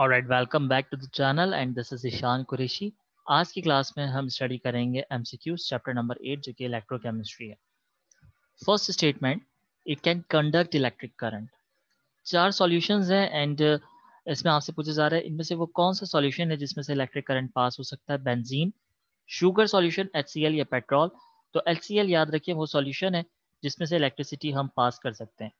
All right, welcome back to the channel and this is Ishan Qureshi. आज की class में हम study करेंगे MCQs चैप्टर नंबर एट जो कि इलेक्ट्रोकेमिस्ट्री है first statement it can conduct electric current चार सॉल्यूशंस हैं एंड uh, इसमें आपसे पूछा जा रहा है इनमें से वो कौन सा सॉल्यूशन है जिसमें से इलेक्ट्रिक करंट पास हो सकता है बेंजीन शुगर सॉल्यूशन एच या पेट्रोल तो एच याद रखिए वो सोल्यूशन है जिसमें से इलेक्ट्रिसिटी हम पास कर सकते हैं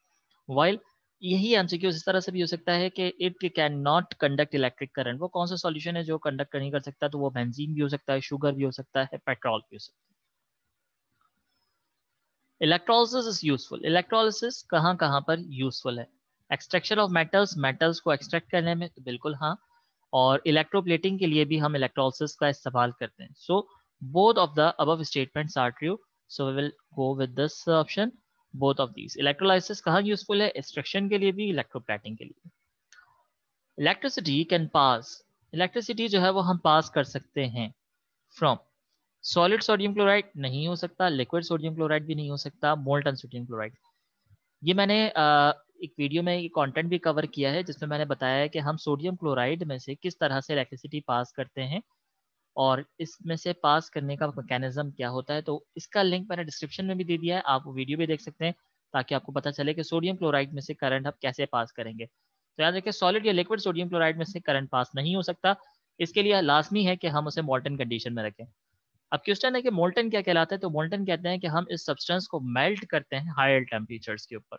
वाइल यही अनसिक्योर इस तरह से भी हो सकता है कि it can not conduct electric current वो कौन सा सॉल्यूशन है जो कंडक्ट नहीं कर सकता तो वो बेंजीन भी हो सकता है शुगर भी हो सकता है पेट्रोल भी हो सकता है इलेक्ट्रोलिस इज यूजफुल इलेक्ट्रोलिस कहाँ कहाँ पर यूजफुल है एक्सट्रैक्शन ऑफ मेटल्स मेटल्स को एक्सट्रैक्ट करने में तो बिल्कुल हाँ और इलेक्ट्रोप्लेटिंग के लिए भी हम इलेक्ट्रोलिस का इस्तेमाल करते हैं सो बोथ ऑफ द अब statement are true so we will go with this option both of these electrolysis कहाँ यूजफुल है एक्सट्रक्शन के लिए भी इलेक्ट्रोप्लेटिंग के लिए इलेक्ट्रिसिटी कैन पास इलेक्ट्रिसिटी जो है वो हम पास कर सकते हैं फ्रॉम सॉलिड सोडियम क्लोराइड नहीं हो सकता लिक्विड सोडियम क्लोराइड भी नहीं हो सकता मोल्टन सोडियम क्लोराइड ये मैंने आ, एक वीडियो में ये कंटेंट भी कवर किया है जिसमें मैंने बताया है कि हम सोडियम क्लोराइड में से किस तरह से इलेक्ट्रिसिटी पास करते हैं और इसमें से पास करने का मैकेनिज्म क्या होता है तो इसका लिंक मैंने डिस्क्रिप्शन में भी दे दिया है आप वो वीडियो भी देख सकते हैं ताकि आपको पता चले कि सोडियम क्लोराइड में से करंट हम कैसे पास करेंगे तो याद रखिए सॉलिड या लिक्विड सोडियम क्लोराइड में से करंट पास नहीं हो सकता इसके लिए लाजमी है कि हम उसे मोल्टन कंडीशन में रखें अब क्वेश्चन है कि मोल्टन क्या कहलाता है तो मोल्टन कहते हैं कि हम इस सब्सटेंस को मेल्ट करते हैं हायर टेम्परेचर के ऊपर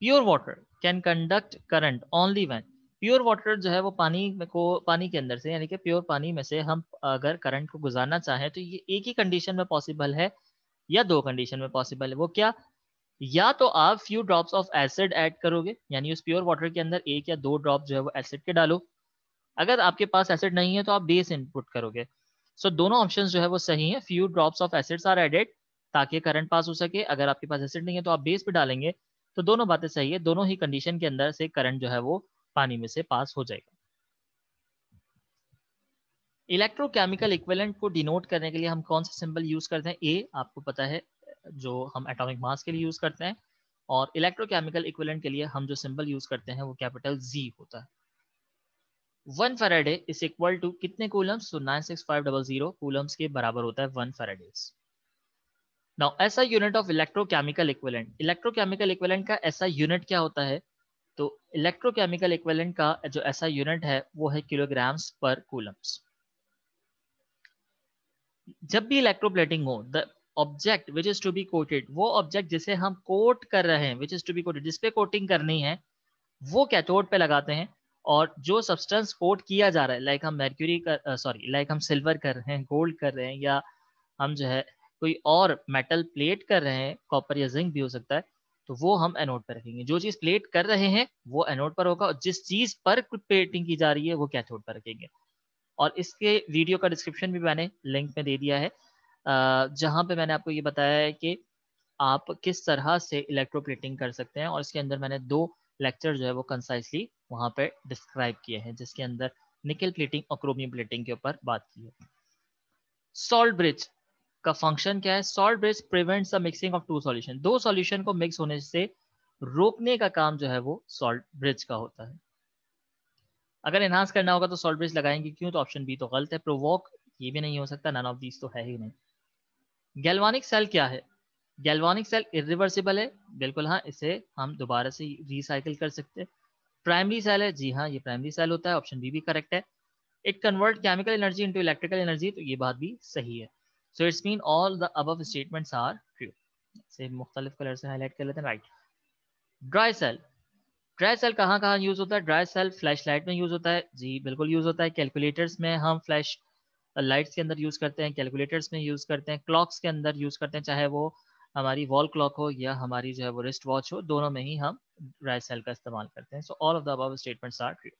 pure water can conduct current only when pure water जो है वो पानी को पानी के अंदर से यानी कि प्योर पानी में से हम अगर करंट को गुजारना चाहें तो ये एक ही कंडीशन में पॉसिबल है या दो कंडीशन में पॉसिबल है वो क्या या तो आप few drops of acid add करोगे यानी उस प्योर वाटर के अंदर एक या दो ड्रॉप जो है वो एसिड के डालो अगर आपके पास एसिड नहीं है तो आप बेस इनपुट करोगे सो so, दोनों ऑप्शन जो है वो सही है few drops of acids are added ताकि करंट पास हो सके अगर आपके पास एसिड नहीं है तो आप बेस पे डालेंगे तो दोनों बातें सही है दोनों ही कंडीशन के अंदर से करंट जो है वो पानी में से पास हो जाएगा इलेक्ट्रोकेमिकल इक्वेलेंट को डिनोट करने के लिए हम कौन सा सिंबल यूज करते हैं ए आपको पता है जो हम एटॉमिक मास के लिए यूज करते हैं और इलेक्ट्रोकेमिकल इक्वेलेंट के लिए हम जो सिंबल यूज करते हैं वो कैपिटल जी होता है one faraday is equal to कितने कूलम्स तो nine six five double zero coulombs के बराबर होता है one faradays now SI unit of electrochemical equivalent electrochemical equivalent का ऐसा यूनिट क्या होता है तो इलेक्ट्रोकेमिकल इक्वेलेंट का जो ऐसा यूनिट है वो है किलोग्राम्स पर कूलम्स जब भी इलेक्ट्रोप्लेटिंग हो the object which is to be coated वो ऑब्जेक्ट जिसे हम कोट कर रहे हैं which is to be coated जिसपे कोटिंग करनी है वो कैथोड पे लगाते हैं और जो सब्सटेंस कोट किया जा रहा है लाइक हम मेर्क्यूरी कर सॉरी लाइक हम सिल्वर कर रहे हैं गोल्ड कर रहे हैं या हम जो है कोई और मेटल प्लेट कर रहे हैं कॉपर या जिंक भी हो सकता है तो वो हम एनोड पर रखेंगे जो चीज प्लेट कर रहे हैं वो एनोड पर होगा और जिस चीज पर प्लेटिंग की जा रही है वो कैथोड पर रखेंगे और इसके वीडियो का डिस्क्रिप्शन भी मैंने लिंक में दे दिया है जहां पे मैंने आपको ये बताया है कि आप किस तरह से इलेक्ट्रोप्लेटिंग कर सकते हैं और इसके अंदर मैंने दो लेक्चर जो है वो कंसाइसली वहां पर डिस्क्राइब किए हैं जिसके अंदर निकल प्लेटिंग और क्रोमियम प्लेटिंग के ऊपर बात की है सॉल्ट ब्रिज का फंक्शन क्या है salt bridge prevents the mixing of two solution दो सॉल्यूशन को मिक्स होने से रोकने का काम जो है वो सॉल्ट ब्रिज का होता है अगर एनहांस करना होगा तो सॉल्ट ब्रिज लगाएंगे क्यों तो ऑप्शन बी तो गलत है प्रोवोक ये भी नहीं हो सकता नन ऑफ दीज तो है ही नहीं गैल्वानिक सेल क्या है गैल्वानिक सेल इरिवर्सिबल है बिल्कुल हाँ इसे हम दोबारा से रिसाइकिल कर सकते हैं प्राइमरी सेल है जी हाँ ये प्राइमरी सेल होता है ऑप्शन बी भी करेक्ट है it convert chemical energy into electrical energy तो ये बात भी सही है so it's mean all the above statements are true से मुख्तलिफ कलर से हाईलाइट कर लेते हैं right dry cell dry cell कहाँ कहाँ यूज़ होता है ड्राई सेल फ्लैश लाइट में यूज़ होता है जी बिल्कुल यूज़ होता है कैलकुलेटर्स में हम फ्लैश लाइट्स के अंदर यूज़ करते हैं कैलकुलेटर्स में यूज़ करते हैं क्लॉक्स के अंदर यूज़ करते हैं चाहे वो हमारी वॉल क्लॉक हो या हमारी जो है वो रिस्ट वॉच हो दोनों में ही हम ड्राई सेल का इस्तेमाल करते हैं so all of the above statements are true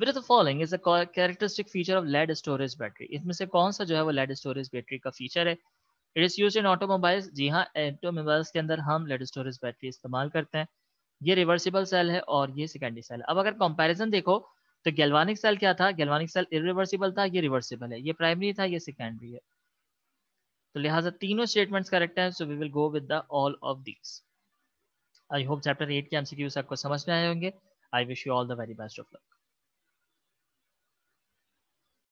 with following is a characteristic feature of lead storage battery इसमें से कौन सा जो है वो लेड स्टोरेज बैटरी का फीचर है it is use in automobiles जी हाँ ऑटोमोबाइल्स के अंदर हम लेड स्टोरेज बैटरी इस्तेमाल करते हैं ये रिवर्सिबल सेल है और ये सेकेंडरी सेल अब अगर कंपैरिजन देखो तो गैल्वानिक सेल क्या था गैल्वानिक सेल इिवर्सिबल था ये रिवर्सिबल है ये प्राइमरी था ये सेकेंडरी है तो लिहाजा तीनों स्टेटमेंट्स करेक्ट हैं so we will go with the all of these I hope chapter eight के एमसीक्यूज आपको समझ में आए होंगे I wish you all the very best of luck